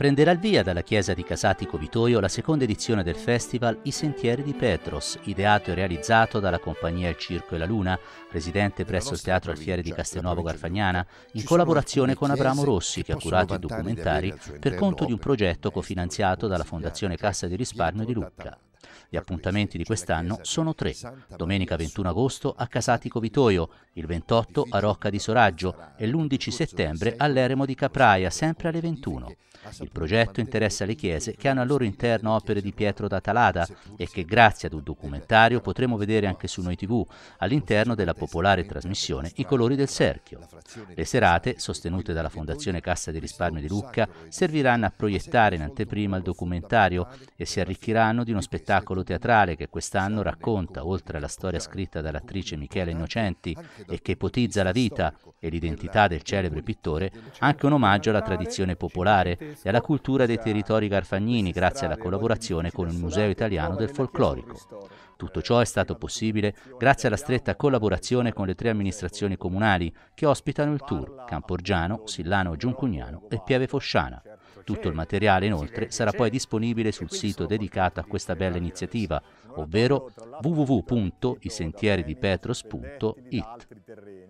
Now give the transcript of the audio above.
prenderà il via dalla chiesa di Casati Covitoio la seconda edizione del festival I Sentieri di Petros, ideato e realizzato dalla compagnia Il Circo e la Luna, residente presso il Teatro Alfieri di Castelnuovo Garfagnana, in collaborazione con Abramo Rossi, che ha curato i documentari per conto di un progetto cofinanziato dalla Fondazione Cassa di Risparmio di Lucca. Gli appuntamenti di quest'anno sono tre. Domenica 21 agosto a Casatico Vitoio, il 28 a Rocca di Soraggio e l'11 settembre all'Eremo di Capraia, sempre alle 21. Il progetto interessa le chiese che hanno al loro interno opere di Pietro da Talada e che grazie ad un documentario potremo vedere anche su Noi TV, all'interno della popolare trasmissione I colori del cerchio. Le serate, sostenute dalla Fondazione Cassa di Risparmio di Lucca, serviranno a proiettare in anteprima il documentario e si arricchiranno di uno spettacolo spettacolo teatrale che quest'anno racconta, oltre alla storia scritta dall'attrice Michele Innocenti e che ipotizza la vita e l'identità del celebre pittore, anche un omaggio alla tradizione popolare e alla cultura dei territori garfagnini grazie alla collaborazione con il Museo Italiano del Folclorico. Tutto ciò è stato possibile grazie alla stretta collaborazione con le tre amministrazioni comunali che ospitano il tour, Camporgiano, Sillano Giuncugnano e Pieve Fosciana. Certo, Tutto il certo. materiale inoltre sarà poi certo. disponibile sul sito dedicato a questa bella iniziativa, ovvero www.isentieridipetros.it.